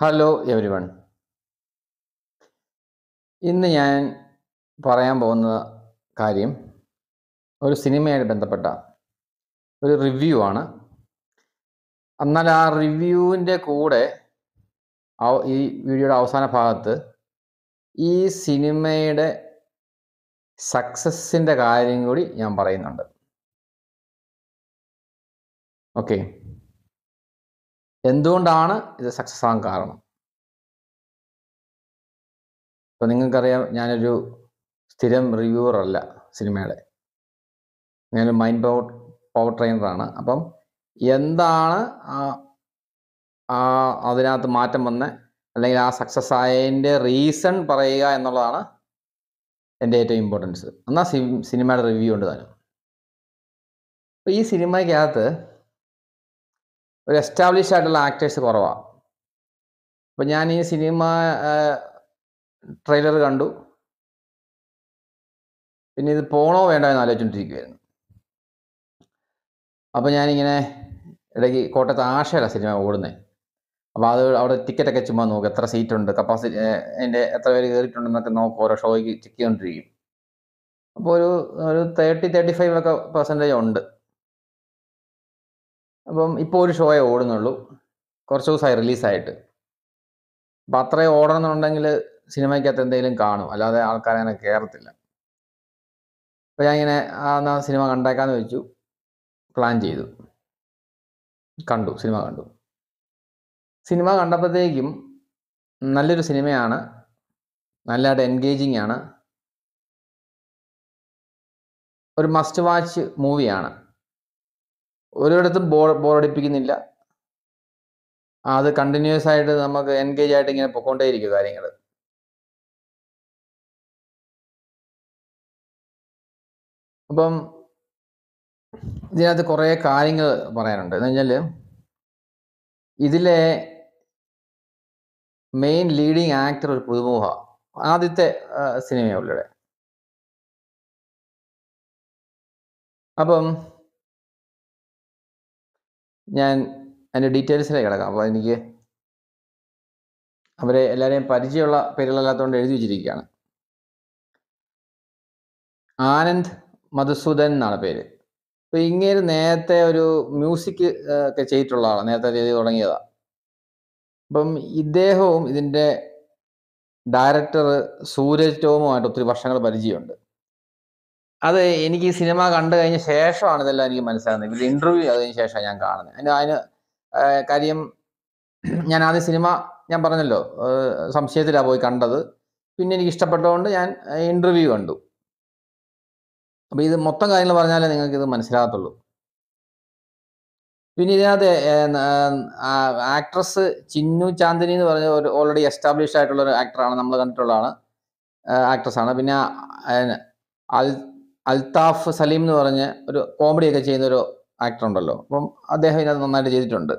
hello every one ഇന്ന് ഞാൻ പറയാൻ പോകുന്ന കാര്യം ഒരു സിനിമയായി ബന്ധപ്പെട്ട ഒരു റിവ്യൂ ആണ് എന്നാൽ ആ റിവ്യൂവിൻ്റെ കൂടെ ഈ വീഡിയോയുടെ അവസാന ഭാഗത്ത് ഈ സിനിമയുടെ സക്സസിൻ്റെ കാര്യം കൂടി ഞാൻ പറയുന്നുണ്ട് ഓക്കെ എന്തുകൊണ്ടാണ് ഇത് സക്സസ് ആകാൻ കാരണം ഇപ്പൊ നിങ്ങൾക്കറിയാം ഞാനൊരു സ്ഥിരം റിവ്യൂവർ അല്ല സിനിമയുടെ ഞാനൊരു മൈൻഡ് പവർ പവർ ട്രെയിനറാണ് അപ്പം എന്താണ് ആ അതിനകത്ത് മാറ്റം വന്ന അല്ലെങ്കിൽ ആ സക്സസ് ആയതിൻ്റെ റീസൺ പറയുക എന്നുള്ളതാണ് എൻ്റെ ഏറ്റവും ഇമ്പോർട്ടൻസ് എന്നാൽ സിനിമയുടെ റിവ്യൂ ഉണ്ട് താനും ഈ സിനിമയ്ക്കകത്ത് ഒരു എസ്റ്റാബ്ലിഷ് ആയിട്ടുള്ള ആക്ടേഴ്സ് കുറവാണ് അപ്പം ഞാൻ ഈ സിനിമ ട്രെയിലർ കണ്ടു പിന്നെ ഇത് പോണോ വേണ്ടോ എന്ന് ആലോചിച്ചുകൊണ്ടിരിക്കുകയായിരുന്നു അപ്പോൾ ഞാനിങ്ങനെ ഇടയ്ക്ക് കോട്ടയത്ത് ആശയല്ല സിനിമ ഓടുന്നത് അപ്പോൾ അത് അവിടെ ടിക്കറ്റൊക്കെ ചുമ്മാ നോക്കുക എത്ര സീറ്റ് ഉണ്ട് കപ്പാസിറ്റി അതിൻ്റെ എത്ര പേര് കയറിയിട്ടുണ്ടെന്നൊക്കെ നോക്കും ഓരോ ഷോയ്ക്ക് ചെക്ക് ചെയ്തുകൊണ്ടിരിക്കും അപ്പോൾ ഒരു ഒരു തേർട്ടി തേർട്ടി ഫൈവ് ഒക്കെ പെർസെൻറ്റേജ് ഉണ്ട് അപ്പം ഇപ്പോൾ ഒരു ഷോയെ ഓടുന്നുള്ളൂ കുറച്ച് ദിവസമായി റിലീസായിട്ട് അപ്പം അത്രയും ഓടണമെന്നുണ്ടെങ്കിൽ സിനിമയ്ക്കകത്ത് എന്തെങ്കിലും കാണും അല്ലാതെ ആൾക്കാരെ അങ്ങനെ കയറത്തില്ല അപ്പോൾ ഞാൻ ഇങ്ങനെ എന്നാൽ സിനിമ കണ്ടേക്കാന്ന് വെച്ചു പ്ലാൻ ചെയ്തു കണ്ടു സിനിമ കണ്ടു സിനിമ കണ്ടപ്പോഴത്തേക്കും നല്ലൊരു സിനിമയാണ് നല്ലതായിട്ട് എൻഗേജിങ് ആണ് ഒരു മസ്റ്റ് വാച്ച് മൂവിയാണ് ഒരിടത്തും ബോർ ബോറടിപ്പിക്കുന്നില്ല അത് കണ്ടിന്യൂസ് ആയിട്ട് നമുക്ക് എൻഗേജ് ആയിട്ട് ഇങ്ങനെ പൊക്കോണ്ടേയിരിക്കും കാര്യങ്ങൾ അപ്പം ഇതിനകത്ത് കുറേ കാര്യങ്ങൾ പറയാനുണ്ട് എന്ന് വെച്ചാൽ ഇതിലെ മെയിൻ ലീഡിങ് ആക്ടർ ഒരു പുതുമുഖ ആദ്യത്തെ സിനിമയുള്ളിടെ അപ്പം ഞാൻ അതിൻ്റെ ഡീറ്റെയിൽസിലേക്ക് കിടക്കാം അപ്പോൾ എനിക്ക് അവരെ എല്ലാവരെയും പരിചയമുള്ള പേരുകളല്ലാത്തതുകൊണ്ട് എഴുതി വെച്ചിരിക്കുകയാണ് ആനന്ദ് മധുസൂദൻ എന്നാണ് പേര് അപ്പോൾ ഇങ്ങനെ നേരത്തെ ഒരു മ്യൂസിക് ഒക്കെ ചെയ്തിട്ടുള്ള ആളാണ് നേരത്തെ ചെയ്ത് തുടങ്ങിയതാണ് അപ്പം ഇദ്ദേഹവും ഇതിൻ്റെ ഡയറക്ടർ സൂരജ് ടോമുമായിട്ട് ഒത്തിരി വർഷങ്ങൾ പരിചയമുണ്ട് അത് എനിക്ക് ഈ സിനിമ കണ്ടു കഴിഞ്ഞ ശേഷമാണ് ഇതെല്ലാം എനിക്ക് മനസ്സിലാകുന്നത് ഇവരുടെ ഇന്റർവ്യൂ അതിന് ശേഷമാണ് ഞാൻ കാണുന്നത് അതിന് അതിന് കാര്യം ഞാൻ ആദ്യം സിനിമ ഞാൻ പറഞ്ഞല്ലോ സംശയത്തിലാണ് പോയി കണ്ടത് പിന്നെ എനിക്ക് ഇഷ്ടപ്പെട്ടതുകൊണ്ട് ഞാൻ ഇന്റർവ്യൂ കണ്ടു അപ്പോൾ ഇത് മൊത്തം കാര്യങ്ങൾ പറഞ്ഞാലേ നിങ്ങൾക്ക് ഇത് മനസ്സിലാകത്തുള്ളൂ പിന്നെ ഇതിനകത്ത് ആക്ട്രസ് ചിന്നു ചാന്ദിനി എന്ന് പറഞ്ഞ ഒരു ഓൾറെഡി എസ്റ്റാബ്ലിഷ് ആയിട്ടുള്ള ഒരു ആക്ടറാണ് നമ്മൾ കണ്ടിട്ടുള്ളതാണ് ആക്ട്രസ് ആണ് പിന്നെ അൽ അൽത്താഫ് സലീം എന്ന് പറഞ്ഞ് ഒരു കോമഡിയൊക്കെ ചെയ്യുന്ന ഒരു ആക്ടർ ഉണ്ടല്ലോ അപ്പം അദ്ദേഹം ഇതിനകത്ത് നന്നായിട്ട് ചെയ്തിട്ടുണ്ട്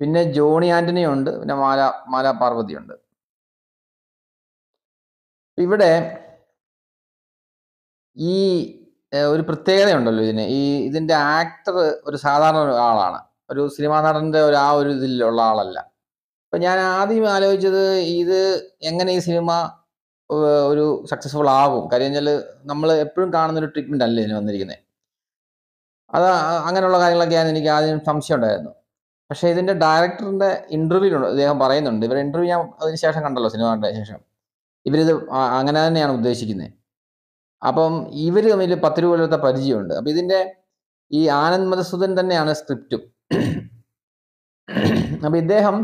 പിന്നെ ജോണി ആന്റണി ഉണ്ട് പിന്നെ മാല മാല പാർവതി ഉണ്ട് ഇവിടെ ഈ ഒരു പ്രത്യേകതയുണ്ടല്ലോ ഇതിന് ഈ ഇതിന്റെ ആക്ടർ ഒരു സാധാരണ ആളാണ് ഒരു സിനിമാ നടൻ്റെ ഒരു ആ ഒരു ഇതിലുള്ള ആളല്ല അപ്പം ഞാൻ ആദ്യം ആലോചിച്ചത് ഇത് എങ്ങനെ ഈ സിനിമ ഒരു സക്സസ്ഫുൾ ആകും കാര്യം വെച്ചാൽ നമ്മൾ എപ്പോഴും കാണുന്ന ഒരു ട്രീറ്റ്മെന്റ് അല്ല ഇതിന് വന്നിരിക്കുന്നത് അത് അങ്ങനെയുള്ള കാര്യങ്ങളൊക്കെയാണ് എനിക്ക് ആദ്യം സംശയം ഉണ്ടായിരുന്നു പക്ഷേ ഇതിന്റെ ഡയറക്ടറിന്റെ ഇന്റർവ്യൂലുണ്ട് അദ്ദേഹം പറയുന്നുണ്ട് ഇവർ ഇന്റർവ്യൂ ഞാൻ അതിന് ശേഷം കണ്ടല്ലോ സിനിമ കണ്ട ശേഷം ഇവരിത് അങ്ങനെ തന്നെയാണ് ഉദ്ദേശിക്കുന്നത് അപ്പം ഇവർ തമ്മിൽ പത്ത് രൂപ പോലത്തെ പരിചയമുണ്ട് അപ്പം ഇതിന്റെ ഈ ആനന്ദ് മധുസൂദൻ തന്നെയാണ് സ്ക്രിപ്റ്റും അപ്പം ഇദ്ദേഹം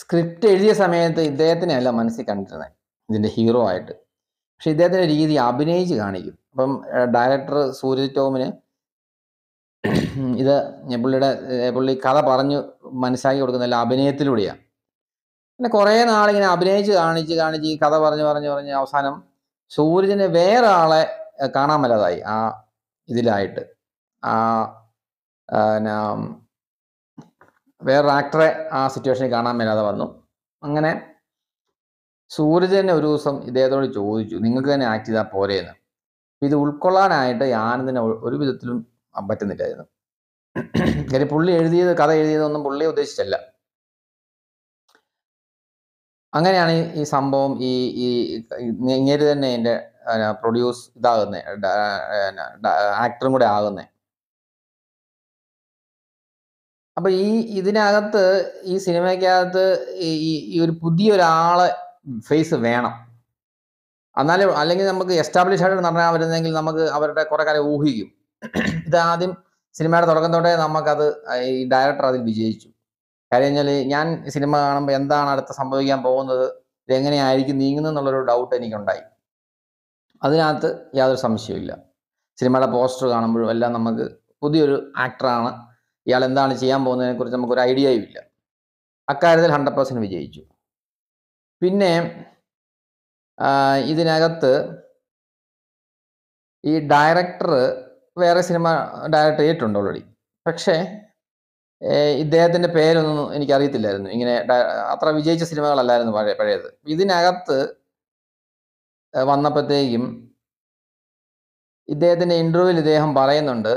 സ്ക്രിപ്റ്റ് എഴുതിയ സമയത്ത് ഇദ്ദേഹത്തിനെയല്ല അല്ല മനസ്സിൽ കണ്ടിരുന്നത് ഇതിൻ്റെ ഹീറോ ആയിട്ട് പക്ഷെ ഇദ്ദേഹത്തിൻ്റെ രീതി അഭിനയിച്ച് കാണിക്കും അപ്പം ഡയറക്ടർ സൂര്യ ടോമിന് ഇത് പുള്ളിയുടെ പുള്ളി കഥ പറഞ്ഞു മനസ്സിലാക്കി കൊടുക്കുന്നില്ല അഭിനയത്തിലൂടെയാണ് പിന്നെ കുറേ നാളിങ്ങനെ അഭിനയിച്ച് കാണിച്ച് കാണിച്ച് ഈ കഥ പറഞ്ഞ് പറഞ്ഞ് പറഞ്ഞ് അവസാനം സൂര്യന് വേറെ ആളെ കാണാൻ മേലതായി ആ ഇതിലായിട്ട് ആ വേറൊരു ആക്ടറെ ആ സിറ്റുവേഷനിൽ കാണാൻ മേലാതെ വന്നു അങ്ങനെ സൂരജ് തന്നെ ഒരു ദിവസം ഇദ്ദേഹത്തോട് ചോദിച്ചു നിങ്ങൾക്ക് തന്നെ ആക്ട് ചെയ്താൽ പോരെയെന്ന് ഇത് ഉൾക്കൊള്ളാനായിട്ട് ആനന്ദിനെ ഒരു വിധത്തിലും പറ്റുന്നില്ലായിരുന്നു കാര്യം പുള്ളി എഴുതിയത് കഥ എഴുതിയതൊന്നും പുള്ളി ഉദ്ദേശിച്ചല്ല അങ്ങനെയാണ് ഈ സംഭവം ഈ ഈ ഇങ്ങനെ തന്നെ എൻ്റെ പ്രൊഡ്യൂസ് ഇതാകുന്നത് ആക്ടറും കൂടെ ആകുന്നേ അപ്പൊ ഈ ഇതിനകത്ത് ഈ സിനിമയ്ക്കകത്ത് ഈ ഒരു പുതിയൊരാളെ ഫേസ് വേണം എന്നാലും അല്ലെങ്കിൽ നമുക്ക് എസ്റ്റാബ്ലിഷ് ആയിട്ട് നടന്നാൽ വരുന്നെങ്കിൽ നമുക്ക് അവരുടെ കുറെ കാര്യം ഊഹിക്കും ഇത് ആദ്യം സിനിമയുടെ തുടക്കത്തോടെ നമുക്കത് ഈ ഡയറക്ടർ അതിൽ വിജയിച്ചു കാര്യം ഞാൻ സിനിമ കാണുമ്പോൾ എന്താണ് അടുത്ത സംഭവിക്കാൻ പോകുന്നത് ഇതെങ്ങനെയായിരിക്കും നീങ്ങുന്നത് എന്നുള്ളൊരു ഡൗട്ട് എനിക്കുണ്ടായി അതിനകത്ത് യാതൊരു ഇല്ല സിനിമയുടെ പോസ്റ്റർ കാണുമ്പോഴും എല്ലാം നമുക്ക് പുതിയൊരു ആക്ടറാണ് ഇയാൾ എന്താണ് ചെയ്യാൻ കുറിച്ച് നമുക്കൊരു ഐഡിയയും ഇല്ല അക്കാര്യത്തിൽ ഹൺഡ്രഡ് പെർസെൻറ്റ് വിജയിച്ചു പിന്നെ ഇതിനകത്ത് ഈ ഡയറക്ടർ വേറെ സിനിമ ഡയറക്ടർ ചെയ്തിട്ടുണ്ട് ഓൾറെഡി പക്ഷേ ഇദ്ദേഹത്തിൻ്റെ പേരൊന്നും എനിക്കറിയത്തില്ലായിരുന്നു ഇങ്ങനെ അത്ര വിജയിച്ച സിനിമകളല്ലായിരുന്നു പഴയ പഴയത് ഇതിനകത്ത് വന്നപ്പോഴത്തേക്കും ഇദ്ദേഹത്തിൻ്റെ ഇൻ്റർവ്യൂവിൽ ഇദ്ദേഹം പറയുന്നുണ്ട്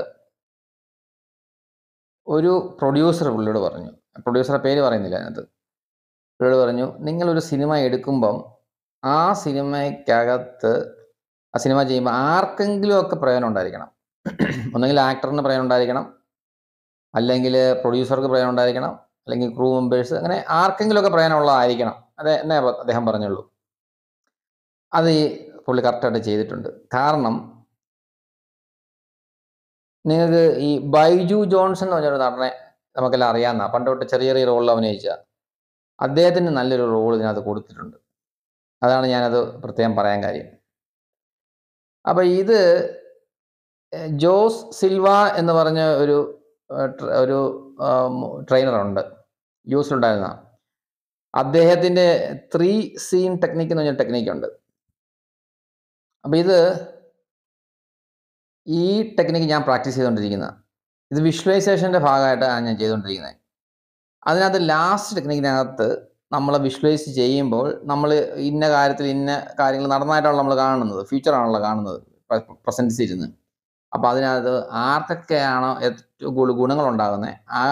ഒരു പ്രൊഡ്യൂസർ പുള്ളിയോട് പറഞ്ഞു പ്രൊഡ്യൂസറെ പേര് പറയുന്നില്ല അതിനകത്ത് പുള്ളിയോട് പറഞ്ഞു നിങ്ങളൊരു സിനിമ എടുക്കുമ്പം ആ സിനിമയ്ക്കകത്ത് ആ സിനിമ ചെയ്യുമ്പോൾ ആർക്കെങ്കിലും ഒക്കെ പ്രയോജനം ഉണ്ടായിരിക്കണം ഒന്നെങ്കിൽ ആക്ടറിന് പ്രയോജനം ഉണ്ടായിരിക്കണം അല്ലെങ്കിൽ പ്രൊഡ്യൂസർക്ക് പ്രയോജനം ഉണ്ടായിരിക്കണം അല്ലെങ്കിൽ ക്രൂ മെമ്പേഴ്സ് അങ്ങനെ ആർക്കെങ്കിലും ആർക്കെങ്കിലുമൊക്കെ പ്രയോജനമുള്ളതായിരിക്കണം അത് എന്നെ അദ്ദേഹം പറഞ്ഞുള്ളൂ അത് പുള്ളി കറക്റ്റായിട്ട് ചെയ്തിട്ടുണ്ട് കാരണം നിങ്ങൾക്ക് ഈ ബൈജു ജോൺസൺ എന്ന് പറഞ്ഞൊരു നടനെ നമുക്കെല്ലാം പണ്ട് പണ്ടോട്ട് ചെറിയ ചെറിയ റോളിൽ അഭിനയിച്ച അദ്ദേഹത്തിന് നല്ലൊരു റോൾ ഇതിനകത്ത് കൊടുത്തിട്ടുണ്ട് അതാണ് ഞാനത് പ്രത്യേകം പറയാൻ കാര്യം അപ്പം ഇത് ജോസ് സിൽവ എന്ന് പറഞ്ഞ ഒരു ഒരു ട്രെയിനറുണ്ട് യൂസിലുണ്ടായിരുന്ന അദ്ദേഹത്തിൻ്റെ ത്രീ സീൻ ടെക്നിക്ക് എന്ന് പറഞ്ഞ ടെക്നിക്കുണ്ട് അപ്പം ഇത് ഈ ടെക്നിക്ക് ഞാൻ പ്രാക്ടീസ് ചെയ്തുകൊണ്ടിരിക്കുന്നത് ഇത് വിഷ്വലൈസേഷൻ്റെ ഭാഗമായിട്ടാണ് ഞാൻ ചെയ്തുകൊണ്ടിരിക്കുന്നത് അതിനകത്ത് ലാസ്റ്റ് ടെക്നിക്കിനകത്ത് നമ്മൾ വിഷ്വലൈസ് ചെയ്യുമ്പോൾ നമ്മൾ ഇന്ന കാര്യത്തിൽ ഇന്ന കാര്യങ്ങൾ നടന്നതായിട്ടാണ് നമ്മൾ കാണുന്നത് ഫ്യൂച്ചറാണല്ലോ കാണുന്നത് പ്രസൻറ്റ് ചെയ്തിരുന്നത് അപ്പോൾ അതിനകത്ത് ആർക്കൊക്കെയാണോ ഏറ്റവും കൂടുതൽ ഗുണങ്ങൾ ആ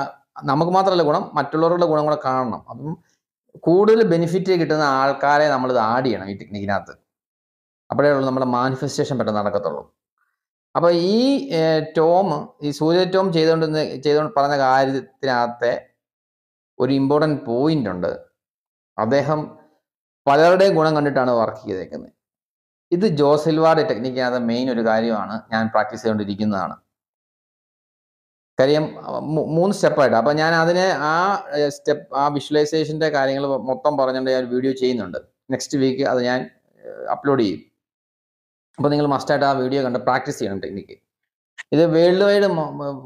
നമുക്ക് മാത്രമല്ല ഗുണം മറ്റുള്ളവരുടെ ഗുണം കൂടെ കാണണം അപ്പം കൂടുതൽ ബെനിഫിറ്റ് കിട്ടുന്ന ആൾക്കാരെ നമ്മളിത് ആഡ് ചെയ്യണം ഈ ടെക്നിക്കിനകത്ത് അപ്പോഴേ ഉള്ളൂ നമ്മുടെ മാനിഫെസ്റ്റേഷൻ പെട്ടെന്ന് നടക്കത്തുള്ളൂ അപ്പോൾ ഈ ടോം ഈ സൂര്യ ടോം ചെയ്തുകൊണ്ടിരുന്ന ചെയ്തുകൊണ്ട് പറഞ്ഞ കാര്യത്തിനകത്തെ ഒരു ഇമ്പോർട്ടൻറ്റ് പോയിന്റ് ഉണ്ട് അദ്ദേഹം പലരുടെയും ഗുണം കണ്ടിട്ടാണ് വർക്ക് ചെയ്തേക്കുന്നത് ഇത് ജോസിൽവാർഡ് ടെക്നിക്കിനകത്ത് മെയിൻ ഒരു കാര്യമാണ് ഞാൻ പ്രാക്ടീസ് ചെയ്തുകൊണ്ടിരിക്കുന്നതാണ് കാര്യം മൂന്ന് സ്റ്റെപ്പായിട്ട് അപ്പം ഞാൻ അതിനെ ആ സ്റ്റെപ്പ് ആ വിഷ്വലൈസേഷൻ്റെ കാര്യങ്ങൾ മൊത്തം പറഞ്ഞുകൊണ്ട് ഞാൻ വീഡിയോ ചെയ്യുന്നുണ്ട് നെക്സ്റ്റ് വീക്ക് അത് ഞാൻ അപ്ലോഡ് ചെയ്യും അപ്പോൾ നിങ്ങൾ മസ്റ്റായിട്ട് ആ വീഡിയോ കണ്ട് പ്രാക്ടീസ് ചെയ്യണം ടെക്നിക്ക് ഇത് വേൾഡ് വൈഡ്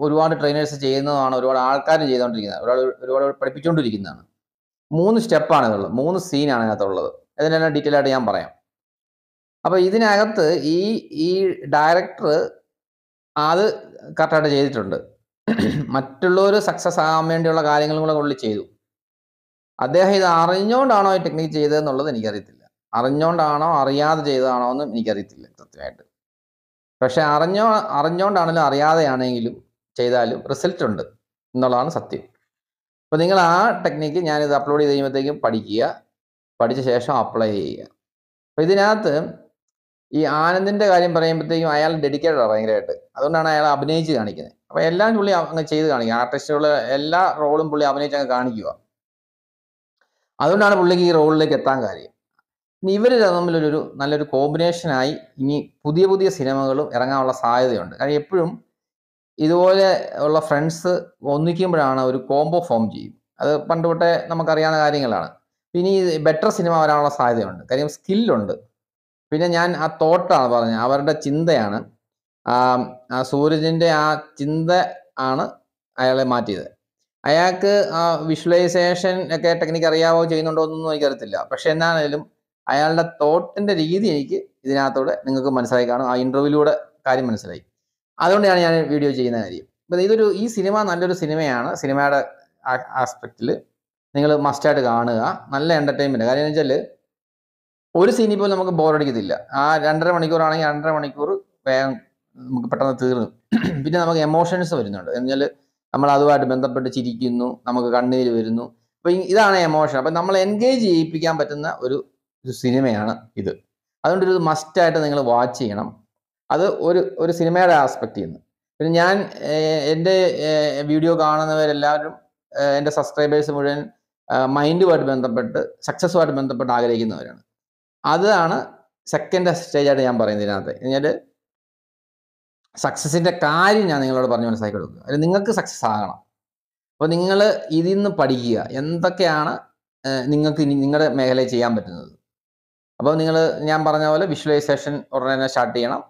ഒരുപാട് ട്രെയിനേഴ്സ് ചെയ്യുന്നതാണ് ഒരുപാട് ആൾക്കാരും ചെയ്തുകൊണ്ടിരിക്കുന്നത് ഒരുപാട് ഒരുപാട് പഠിപ്പിച്ചുകൊണ്ടിരിക്കുന്നതാണ് മൂന്ന് സ്റ്റെപ്പാണ് ഇതുള്ളത് മൂന്ന് സീനാണ് ഇതിനകത്തുള്ളത് അതിനെല്ലാം ഡീറ്റെയിൽ ആയിട്ട് ഞാൻ പറയാം അപ്പോൾ ഇതിനകത്ത് ഈ ഈ ഡയറക്ടർ അത് കറക്റ്റായിട്ട് ചെയ്തിട്ടുണ്ട് മറ്റുള്ളവർ സക്സസ് ആകാൻ വേണ്ടിയുള്ള കാര്യങ്ങളും കൂടെ ഉള്ളിൽ ചെയ്തു അദ്ദേഹം ഇത് അറിഞ്ഞുകൊണ്ടാണോ ഈ ടെക്നിക്ക് ചെയ്തതെന്നുള്ളത് എനിക്കറിയത്തില്ല അറിഞ്ഞോണ്ടാണോ അറിയാതെ ചെയ്തതാണോ എന്നും എനിക്കറിയത്തില്ല കൃത്യമായിട്ട് പക്ഷെ അറിഞ്ഞോ അറിഞ്ഞോണ്ടാണെങ്കിലും അറിയാതെയാണെങ്കിലും ചെയ്താലും റിസൾട്ട് ഉണ്ട് എന്നുള്ളതാണ് സത്യം അപ്പോൾ നിങ്ങൾ ആ ടെക്നിക്ക് ഞാനിത് അപ്ലോഡ് ചെയ്ത് കഴിയുമ്പോഴത്തേക്കും പഠിക്കുക പഠിച്ച ശേഷം അപ്ലൈ ചെയ്യുക അപ്പോൾ ഇതിനകത്ത് ഈ ആനന്ദിൻ്റെ കാര്യം പറയുമ്പോഴത്തേക്കും അയാൾ ഡെഡിക്കേറ്റഡാണ് ഭയങ്കരമായിട്ട് അതുകൊണ്ടാണ് അയാൾ അഭിനയിച്ച് കാണിക്കുന്നത് അപ്പോൾ എല്ലാം പുള്ളി അങ്ങ് ചെയ്ത് കാണിക്കുക ആർട്ടിസ്റ്റുള്ള എല്ലാ റോളും പുള്ളി അഭിനയിച്ച് അങ്ങ് കാണിക്കുക അതുകൊണ്ടാണ് പുള്ളിക്ക് ഈ റോളിലേക്ക് എത്താൻ കാര്യം ഇനി ഇവർ തമ്മിലൊരു നല്ലൊരു കോമ്പിനേഷനായി ഇനി പുതിയ പുതിയ സിനിമകളും ഇറങ്ങാനുള്ള സാധ്യതയുണ്ട് കാരണം എപ്പോഴും ഇതുപോലെ ഉള്ള ഫ്രണ്ട്സ് ഒന്നിക്കുമ്പോഴാണ് ഒരു കോംബോ ഫോം ചെയ്യും അത് പണ്ട് തൊട്ടേ നമുക്കറിയാവുന്ന കാര്യങ്ങളാണ് പിന്നെ ഈ ബെറ്റർ സിനിമ വരാനുള്ള സാധ്യതയുണ്ട് കാര്യം സ്കില്ലുണ്ട് പിന്നെ ഞാൻ ആ തോട്ടാണ് പറഞ്ഞത് അവരുടെ ചിന്തയാണ് ആ സൂരജിൻ്റെ ആ ചിന്ത ആണ് അയാളെ മാറ്റിയത് അയാൾക്ക് ആ വിഷ്വലൈസേഷൻ ഒക്കെ ടെക്നിക്ക് അറിയാവോ ചെയ്യുന്നുണ്ടോ എന്നൊന്നും എനിക്കറിയത്തില്ല പക്ഷെ എന്നാണേലും അയാളുടെ തോട്ടിന്റെ രീതി എനിക്ക് ഇതിനകത്തോടെ നിങ്ങൾക്ക് മനസ്സിലായി കാണും ആ ഇന്റർവ്യൂലൂടെ കാര്യം മനസ്സിലായി അതുകൊണ്ടാണ് ഞാൻ വീഡിയോ ചെയ്യുന്ന കാര്യം അപ്പം ഇതൊരു ഈ സിനിമ നല്ലൊരു സിനിമയാണ് സിനിമയുടെ ആസ്പെക്റ്റിൽ നിങ്ങൾ മസ്റ്റായിട്ട് കാണുക നല്ല എൻ്റർടൈൻമെൻറ്റ് കാര്യം എന്ന് വെച്ചാൽ ഒരു സീനി പോലും നമുക്ക് ബോറടിക്കത്തില്ല ആ രണ്ടര മണിക്കൂറാണെങ്കിൽ രണ്ടര മണിക്കൂർ വേഗം നമുക്ക് പെട്ടെന്ന് തീർന്നു പിന്നെ നമുക്ക് എമോഷൻസ് വരുന്നുണ്ട് എന്ന് വെച്ചാൽ നമ്മൾ അതുമായിട്ട് ബന്ധപ്പെട്ട് ചിരിക്കുന്നു നമുക്ക് കണ്ണീര് വരുന്നു അപ്പം ഇതാണ് എമോഷൻ അപ്പം നമ്മൾ എൻഗേജ് ചെയ്യിപ്പിക്കാൻ പറ്റുന്ന ഒരു ഒരു സിനിമയാണ് ഇത് അതുകൊണ്ട് ഒരു മസ്റ്റായിട്ട് നിങ്ങൾ വാച്ച് ചെയ്യണം അത് ഒരു ഒരു സിനിമയുടെ ആസ്പെക്റ്റ് ചെയ്യുന്നു പിന്നെ ഞാൻ എൻ്റെ വീഡിയോ കാണുന്നവരെല്ലാവരും എൻ്റെ സബ്സ്ക്രൈബേഴ്സ് മുഴുവൻ മൈൻഡുമായിട്ട് ബന്ധപ്പെട്ട് സക്സസ്സുമായിട്ട് ബന്ധപ്പെട്ട് ആഗ്രഹിക്കുന്നവരാണ് അതാണ് സെക്കൻഡ് സ്റ്റേജായിട്ട് ഞാൻ പറയുന്നത് ഇതിനകത്ത് കഴിഞ്ഞാൽ സക്സസിൻ്റെ കാര്യം ഞാൻ നിങ്ങളോട് പറഞ്ഞ് മനസ്സിലാക്കി കൊടുക്കുക അല്ലെങ്കിൽ നിങ്ങൾക്ക് സക്സസ് ആകണം അപ്പോൾ നിങ്ങൾ ഇതിൽ നിന്ന് പഠിക്കുക എന്തൊക്കെയാണ് നിങ്ങൾക്ക് ഇനി നിങ്ങളുടെ മേഖലയിൽ ചെയ്യാൻ പറ്റുന്നത് അപ്പോൾ നിങ്ങൾ ഞാൻ പറഞ്ഞ പോലെ വിഷ്വലൈസേഷൻ ഉടനെ തന്നെ സ്റ്റാർട്ട് ചെയ്യണം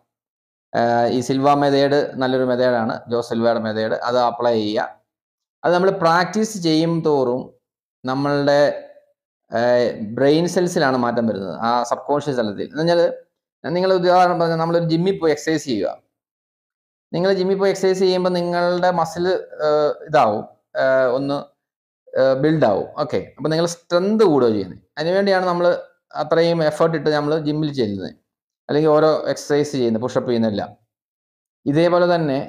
ഈ സിൽവ മെതേഡ് നല്ലൊരു മെതേഡാണ് ജോസ് സിൽവയുടെ മെതേഡ് അത് അപ്ലൈ ചെയ്യുക അത് നമ്മൾ പ്രാക്ടീസ് ചെയ്യും തോറും നമ്മളുടെ ബ്രെയിൻ സെൽസിലാണ് മാറ്റം വരുന്നത് ആ സബ് കോൺഷ്യസ് തലത്തിൽ എന്ന് പറഞ്ഞാൽ നിങ്ങൾ ഉദാഹരണം പറഞ്ഞാൽ നമ്മളൊരു ജിമ്മിൽ പോയി എക്സസൈസ് ചെയ്യുക നിങ്ങൾ ജിമ്മിൽ പോയി എക്സസൈസ് ചെയ്യുമ്പോൾ നിങ്ങളുടെ മസിൽ ഇതാവും ഒന്ന് ബിൽഡാവും ഓക്കെ അപ്പോൾ നിങ്ങൾ സ്ട്രെങ്ത് കൂടുകയോ ചെയ്യുന്നത് അതിനുവേണ്ടിയാണ് നമ്മൾ അത്രയും എഫേർട്ട് ഇട്ട് നമ്മൾ ജിമ്മിൽ ചെയ്യുന്നത് അല്ലെങ്കിൽ ഓരോ എക്സസൈസ് ചെയ്യുന്നത് പുഷപ്പ് ചെയ്യുന്നില്ല ഇതേപോലെ തന്നെ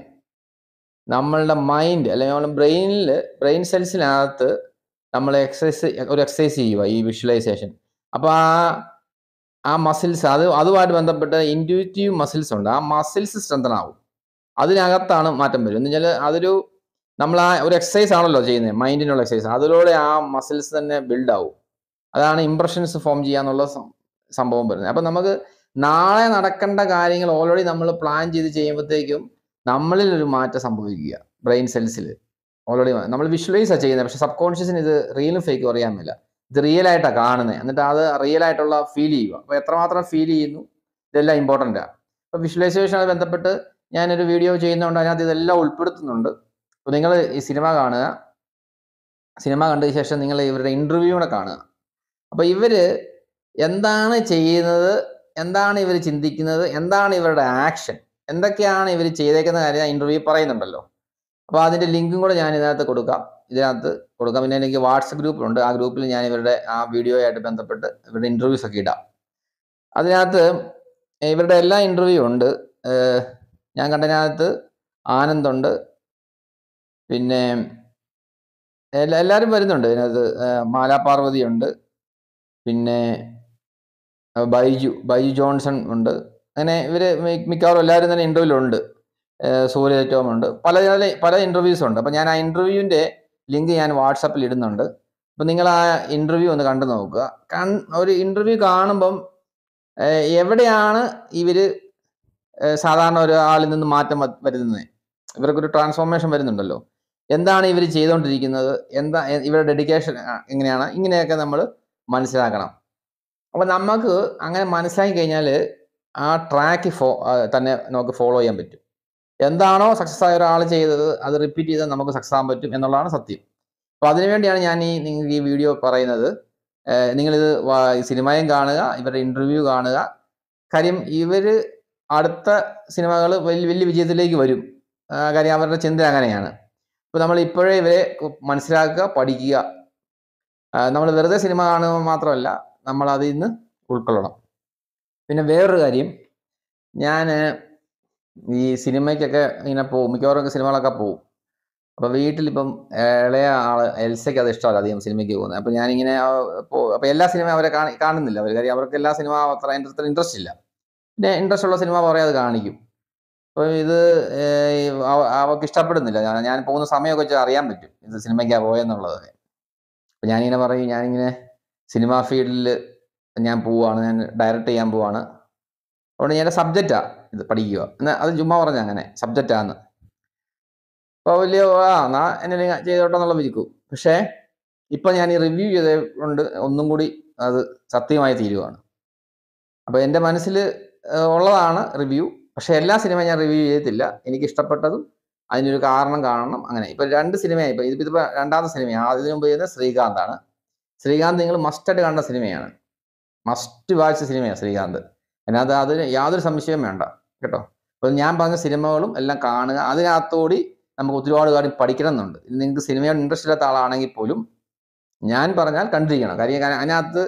നമ്മളുടെ മൈൻഡ് അല്ലെങ്കിൽ നമ്മുടെ ബ്രെയിനിൽ ബ്രെയിൻ സെൽസിനകത്ത് നമ്മൾ എക്സസൈസ് ഒരു എക്സസൈസ് ചെയ്യുക ഈ വിഷ്വലൈസേഷൻ അപ്പോൾ ആ ആ മസിൽസ് അത് അതുമായിട്ട് ബന്ധപ്പെട്ട ഇൻഡ്യൂറ്റീവ് മസിൽസ് ഉണ്ട് ആ മസിൽസ് സ്ട്രെങ്തൻ ആവും അതിനകത്താണ് മാറ്റം വരും എന്ന് വെച്ചാൽ അതൊരു നമ്മൾ ആ ഒരു എക്സസൈസ് ആണല്ലോ ചെയ്യുന്നത് മൈൻഡിനുള്ള എക്സസൈസ് അതിലൂടെ ആ മസിൽസ് തന്നെ ബിൽഡ് ആവും അതാണ് ഇംപ്രഷൻസ് ഫോം ചെയ്യാന്നുള്ള സംഭവം വരുന്നത് അപ്പം നമുക്ക് നാളെ നടക്കേണ്ട കാര്യങ്ങൾ ഓൾറെഡി നമ്മൾ പ്ലാൻ ചെയ്ത് ചെയ്യുമ്പോഴത്തേക്കും നമ്മളിൽ ഒരു മാറ്റം സംഭവിക്കുക ബ്രെയിൻ സെൽസിൽ ഓൾറെഡി നമ്മൾ വിഷ്വലൈസാണ് ചെയ്യുന്നത് പക്ഷെ സബ് കോൺഷ്യസിന് ഇത് റിയലും ഫേക്കും അറിയാൻ മേല ഇത് റിയൽ ആയിട്ടാണ് കാണുന്നത് എന്നിട്ട് അത് റിയൽ ആയിട്ടുള്ള ഫീൽ ചെയ്യുക അപ്പോൾ എത്രമാത്രം ഫീൽ ചെയ്യുന്നു ഇതെല്ലാം ഇമ്പോർട്ടൻ്റ് ആണ് അപ്പോൾ വിഷ്വലൈസേഷനുമായി ബന്ധപ്പെട്ട് ഞാനൊരു വീഡിയോ ചെയ്യുന്നതുകൊണ്ട് അതിനകത്ത് ഇതെല്ലാം ഉൾപ്പെടുത്തുന്നുണ്ട് അപ്പോൾ നിങ്ങൾ ഈ സിനിമ കാണുക സിനിമ കണ്ടതിന് ശേഷം നിങ്ങൾ ഇവരുടെ ഇൻ്റർവ്യൂ കൂടെ കാണുക അപ്പോൾ ഇവർ എന്താണ് ചെയ്യുന്നത് എന്താണ് ഇവർ ചിന്തിക്കുന്നത് എന്താണ് ഇവരുടെ ആക്ഷൻ എന്തൊക്കെയാണ് ഇവർ ചെയ്തേക്കുന്ന കാര്യം ഇന്റർവ്യൂ പറയുന്നുണ്ടല്ലോ അപ്പോൾ അതിൻ്റെ ലിങ്കും കൂടെ ഞാൻ ഇതിനകത്ത് കൊടുക്കാം ഇതിനകത്ത് കൊടുക്കാം പിന്നെ എനിക്ക് വാട്സപ്പ് ഗ്രൂപ്പിലുണ്ട് ആ ഗ്രൂപ്പിൽ ഞാൻ ഇവരുടെ ആ ആയിട്ട് ബന്ധപ്പെട്ട് ഇവരുടെ ഇൻ്റർവ്യൂസ് ഒക്കെ ഇടാം അതിനകത്ത് ഇവരുടെ എല്ലാ ഇൻ്റർവ്യൂ ഉണ്ട് ഞാൻ കണ്ടതിനകത്ത് ആനന്ദുണ്ട് പിന്നെ എല്ലാവരും വരുന്നുണ്ട് ഇതിനകത്ത് മാലാപാർവതിയുണ്ട് പിന്നെ ബൈജു ബൈജു ജോൺസൺ ഉണ്ട് അങ്ങനെ ഇവർ മിക്കവാറും എല്ലാവരും തന്നെ ഉണ്ട് സൂര്യ ഉണ്ട് പല പല പല ഇൻ്റർവ്യൂസ് ഉണ്ട് അപ്പോൾ ഞാൻ ആ ഇൻ്റർവ്യൂവിൻ്റെ ലിങ്ക് ഞാൻ വാട്സപ്പിൽ ഇടുന്നുണ്ട് അപ്പം നിങ്ങൾ ആ ഇൻ്റർവ്യൂ ഒന്ന് കണ്ടു നോക്കുക ഒരു ഇൻ്റർവ്യൂ കാണുമ്പം എവിടെയാണ് ഇവർ സാധാരണ ഒരാളിൽ നിന്ന് മാറ്റം വരുന്നത് ഇവർക്കൊരു ട്രാൻസ്ഫോർമേഷൻ വരുന്നുണ്ടല്ലോ എന്താണ് ഇവർ ചെയ്തുകൊണ്ടിരിക്കുന്നത് എന്താ ഇവരുടെ ഡെഡിക്കേഷൻ എങ്ങനെയാണ് ഇങ്ങനെയൊക്കെ നമ്മൾ മനസ്സിലാക്കണം അപ്പോൾ നമുക്ക് അങ്ങനെ മനസ്സിലാക്കി കഴിഞ്ഞാൽ ആ ട്രാക്ക് ഫോ തന്നെ നമുക്ക് ഫോളോ ചെയ്യാൻ പറ്റും എന്താണോ സക്സസ് ആയ ഒരാൾ ചെയ്തത് അത് റിപ്പീറ്റ് ചെയ്താൽ നമുക്ക് സക്സസ് ആകാൻ പറ്റും എന്നുള്ളതാണ് സത്യം അപ്പോൾ അതിനുവേണ്ടിയാണ് ഞാൻ ഈ നിങ്ങൾക്ക് ഈ വീഡിയോ പറയുന്നത് നിങ്ങളിത് സിനിമയും കാണുക ഇവരുടെ ഇൻ്റർവ്യൂ കാണുക കാര്യം ഇവർ അടുത്ത സിനിമകൾ വലിയ വലിയ വിജയത്തിലേക്ക് വരും കാര്യം അവരുടെ ചിന്ത അങ്ങനെയാണ് അപ്പോൾ നമ്മൾ ഇപ്പോഴേ ഇവരെ മനസ്സിലാക്കുക പഠിക്കുക നമ്മൾ വെറുതെ സിനിമ കാണുക മാത്രമല്ല നമ്മൾ അതിൽ നിന്ന് ഉൾക്കൊള്ളണം പിന്നെ വേറൊരു കാര്യം ഞാൻ ഈ സിനിമയ്ക്കൊക്കെ ഇങ്ങനെ പോകും മിക്കവാറും സിനിമകളൊക്കെ പോകും അപ്പോൾ വീട്ടിലിപ്പം ഇളയ ആൾ എൽസയ്ക്ക് അത് ഇഷ്ടമല്ല അധികം സിനിമയ്ക്ക് പോകുന്നത് അപ്പോൾ ഞാനിങ്ങനെ അപ്പോൾ എല്ലാ സിനിമയും അവരെ കാണുന്നില്ല അവർ കാര്യം അവർക്ക് എല്ലാ സിനിമ അത്ര ഇൻട്രസ്റ്റ് ഇല്ല പിന്നെ ഇൻട്രസ്റ്റ് ഉള്ള സിനിമ കുറേ അത് കാണിക്കും അപ്പോൾ ഇത് അവർക്ക് ഇഷ്ടപ്പെടുന്നില്ല ഞാൻ പോകുന്ന സമയമൊക്കെ വെച്ച് അറിയാൻ പറ്റും ഇത് സിനിമയ്ക്കാണ് പോയെന്നുള്ളതൊക്കെ അപ്പം ഞാനിങ്ങനെ പറയും ഞാനിങ്ങനെ സിനിമാ ഫീൽഡിൽ ഞാൻ പോവാണ് ഞാൻ ഡയറക്റ്റ് ചെയ്യാൻ പോവാണ് അതുകൊണ്ട് ഞാൻ സബ്ജക്റ്റാണ് ഇത് പഠിക്കുക എന്നാൽ അത് ചുമ്മാ പറഞ്ഞ അങ്ങനെ സബ്ജക്റ്റാന്ന് അപ്പോൾ വലിയ ആ എന്നാ എന്നെ ചെയ്തോട്ടെ എന്നുള്ള വിരിക്കും പക്ഷേ ഇപ്പം ഞാൻ ഈ റിവ്യൂ ചെയ്തുകൊണ്ട് ഒന്നും കൂടി അത് സത്യമായി തീരുവാണ് അപ്പോൾ എൻ്റെ മനസ്സിൽ ഉള്ളതാണ് റിവ്യൂ പക്ഷേ എല്ലാ സിനിമയും ഞാൻ റിവ്യൂ ചെയ്തിട്ടില്ല എനിക്ക് ഇഷ്ടപ്പെട്ടതും അതിനൊരു കാരണം കാണണം അങ്ങനെ ഇപ്പൊ രണ്ട് സിനിമയായി ഇപ്പൊ ഇതിപ്പോ രണ്ടാമത്തെ സിനിമയാണ് അതിനു മുമ്പ് ചെയ്യുന്നത് ശ്രീകാന്താണ് ശ്രീകാന്ത് നിങ്ങൾ മസ്റ്റായിട്ട് കണ്ട സിനിമയാണ് മസ്റ്റ് വാച്ച് സിനിമയാണ് ശ്രീകാന്ത് അതിനകത്ത് അതിന് യാതൊരു സംശയവും വേണ്ട കേട്ടോ അപ്പൊ ഞാൻ പറഞ്ഞ സിനിമകളും എല്ലാം കാണുക അതിനകത്തോടി നമുക്ക് ഒരുപാട് കാര്യം പഠിക്കണമെന്നുണ്ട് നിങ്ങൾക്ക് സിനിമയോട് ഇൻട്രസ്റ്റ് ഇല്ലാത്ത ആളാണെങ്കിൽ പോലും ഞാൻ പറഞ്ഞാൽ കണ്ടിരിക്കണം കാര്യം അതിനകത്ത്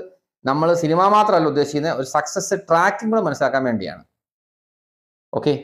നമ്മൾ സിനിമ മാത്രമല്ല ഉദ്ദേശിക്കുന്നത് ഒരു സക്സസ് ട്രാക്കും കൂടെ മനസ്സിലാക്കാൻ വേണ്ടിയാണ് ഓക്കെ